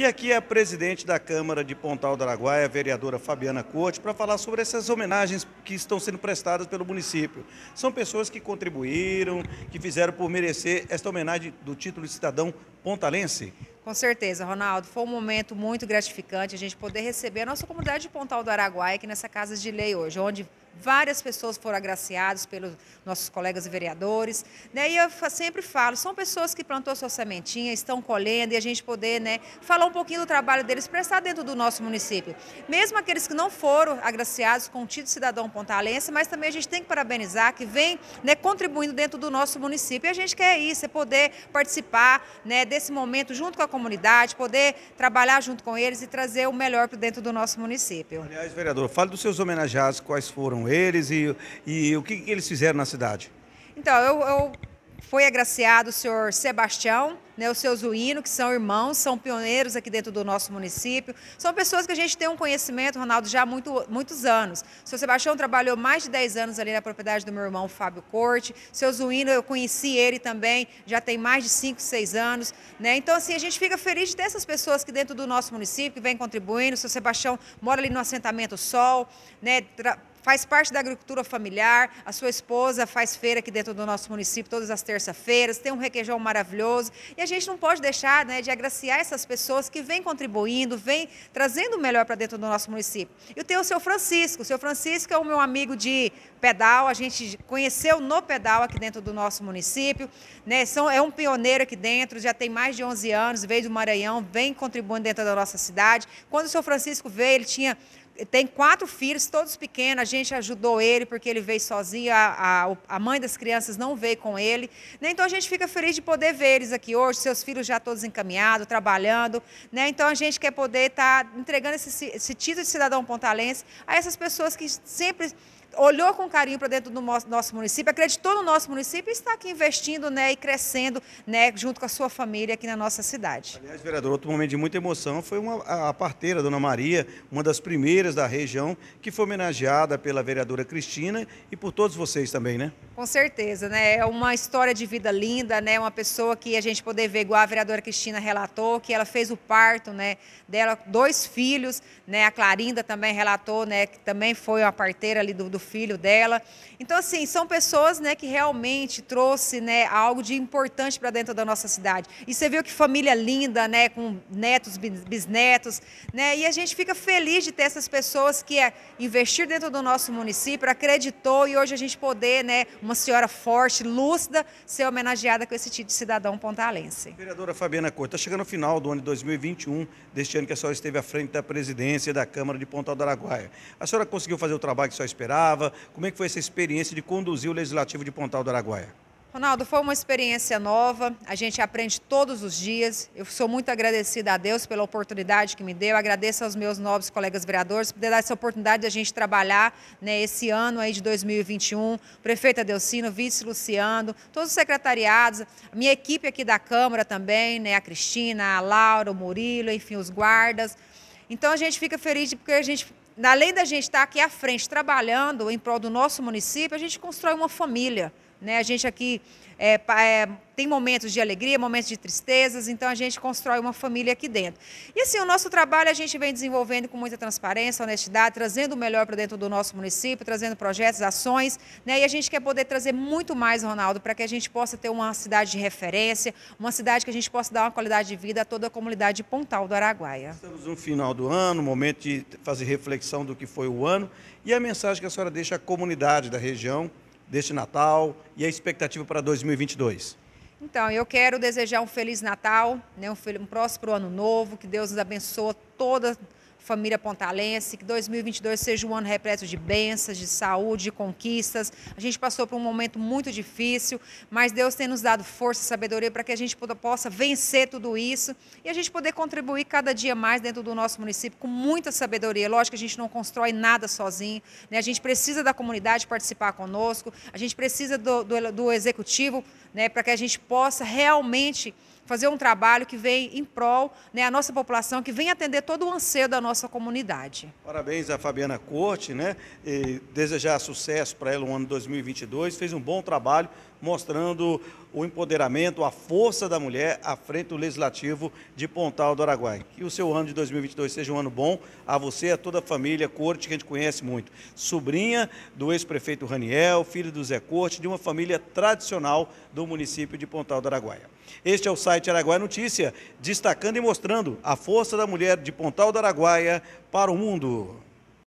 E aqui é a presidente da Câmara de Pontal do Araguaia, a vereadora Fabiana Corte, para falar sobre essas homenagens que estão sendo prestadas pelo município. São pessoas que contribuíram, que fizeram por merecer esta homenagem do título de cidadão pontalense. Com certeza, Ronaldo. Foi um momento muito gratificante a gente poder receber a nossa comunidade de Pontal do Araguaia aqui nessa Casa de Lei hoje, onde Várias pessoas foram agraciadas pelos nossos colegas vereadores. Né? E eu sempre falo, são pessoas que plantou sua sementinha, estão colhendo, e a gente poder né, falar um pouquinho do trabalho deles, prestar dentro do nosso município. Mesmo aqueles que não foram agraciados com o título cidadão pontalense, mas também a gente tem que parabenizar que vem né, contribuindo dentro do nosso município. E a gente quer isso, é poder participar né, desse momento junto com a comunidade, poder trabalhar junto com eles e trazer o melhor para dentro do nosso município. Aliás, vereador, fale dos seus homenageados, quais foram eles e, e o que, que eles fizeram na cidade? Então, eu, eu agraciado o senhor Sebastião, né, o seu Zuíno, que são irmãos, são pioneiros aqui dentro do nosso município. São pessoas que a gente tem um conhecimento, Ronaldo, já há muito, muitos anos. O seu Sebastião trabalhou mais de 10 anos ali na propriedade do meu irmão Fábio Corte. O seu Zuíno, eu conheci ele também, já tem mais de 5, 6 anos. Né? Então, assim, a gente fica feliz de ter essas pessoas que dentro do nosso município, que vem contribuindo. O seu Sebastião mora ali no assentamento Sol, né, faz parte da agricultura familiar, a sua esposa faz feira aqui dentro do nosso município todas as terças feiras tem um requeijão maravilhoso e a gente não pode deixar né, de agraciar essas pessoas que vêm contribuindo, vêm trazendo o melhor para dentro do nosso município. E tem o seu Francisco, o seu Francisco é o meu amigo de pedal, a gente conheceu no pedal aqui dentro do nosso município, né, são, é um pioneiro aqui dentro, já tem mais de 11 anos, veio do Maranhão, vem contribuindo dentro da nossa cidade. Quando o seu Francisco veio, ele tinha tem quatro filhos, todos pequenos, a gente ajudou ele porque ele veio sozinho, a, a, a, mãe das crianças não veio com ele. Né? Então a gente fica feliz de poder ver eles aqui hoje, seus filhos já todos encaminhados, trabalhando. Né? Então a gente quer poder estar tá entregando esse, esse título de cidadão pontalense a essas pessoas que sempre olhou com carinho para dentro do nosso município, acreditou no nosso município e está aqui investindo né, e crescendo né, junto com a sua família aqui na nossa cidade. Aliás, vereador, outro momento de muita emoção foi uma, a parteira, Dona Maria, uma das primeiras da região, que foi homenageada pela vereadora Cristina e por todos vocês também, né? Com certeza, né? É uma história de vida linda, né? Uma pessoa que a gente poder ver, igual a vereadora Cristina relatou, que ela fez o parto né, dela, dois filhos, né? A Clarinda também relatou, né? Que também foi uma parteira ali do, do filho dela. Então, assim, são pessoas né, que realmente trouxe né, algo de importante para dentro da nossa cidade. E você viu que família linda, né, com netos, bisnetos, né, e a gente fica feliz de ter essas pessoas que é, investir dentro do nosso município, acreditou e hoje a gente poder, né, uma senhora forte, lúcida, ser homenageada com esse título tipo de cidadão pontalense. Vereadora Fabiana Corte, está chegando ao final do ano de 2021, deste ano que a senhora esteve à frente da presidência da Câmara de Pontal do Araguaia. A senhora conseguiu fazer o trabalho que só esperava? estava? Como é que foi essa experiência de conduzir o Legislativo de Pontal do Araguaia? Ronaldo, foi uma experiência nova, a gente aprende todos os dias. Eu sou muito agradecida a Deus pela oportunidade que me deu, agradeço aos meus novos colegas vereadores por ter dado essa oportunidade de a gente trabalhar né, esse ano aí de 2021. Prefeita Delcino, vice Luciano, todos os secretariados, minha equipe aqui da Câmara também, né, a Cristina, a Laura, o Murilo, enfim, os guardas. Então a gente fica feliz porque a gente, além da gente estar aqui à frente trabalhando em prol do nosso município, a gente constrói uma família. Né? A gente aqui é, é, tem momentos de alegria, momentos de tristezas, então a gente constrói uma família aqui dentro. E assim, o nosso trabalho a gente vem desenvolvendo com muita transparência, honestidade, trazendo o melhor para dentro do nosso município, trazendo projetos, ações, né? e a gente quer poder trazer muito mais, Ronaldo, para que a gente possa ter uma cidade de referência, uma cidade que a gente possa dar uma qualidade de vida a toda a comunidade de Pontal do Araguaia. Estamos no final do ano, momento de fazer reflexão do que foi o ano, e a mensagem que a senhora deixa à comunidade da região, deste Natal e a expectativa para 2022? Então, eu quero desejar um feliz Natal, né, um, um próspero ano novo, que Deus nos abençoe todas família pontalense, que 2022 seja um ano repleto de bênçãos, de saúde, de conquistas. A gente passou por um momento muito difícil, mas Deus tem nos dado força e sabedoria para que a gente possa vencer tudo isso e a gente poder contribuir cada dia mais dentro do nosso município com muita sabedoria. Lógico que a gente não constrói nada sozinho, né? a gente precisa da comunidade participar conosco, a gente precisa do, do, do executivo né? para que a gente possa realmente fazer um trabalho que vem em prol né, a nossa população, que vem atender todo o anseio da nossa comunidade. Parabéns à Fabiana Corte, né? E desejar sucesso para ela no ano 2022. Fez um bom trabalho mostrando o empoderamento, a força da mulher à frente do Legislativo de Pontal do Araguaia. Que o seu ano de 2022 seja um ano bom a você, a toda a família Corte, que a gente conhece muito. Sobrinha do ex-prefeito Raniel, filho do Zé Corte, de uma família tradicional do município de Pontal do Araguaia. Este é o site Araguaia Notícia, destacando e mostrando a força da mulher de Pontal do Araguaia para o mundo.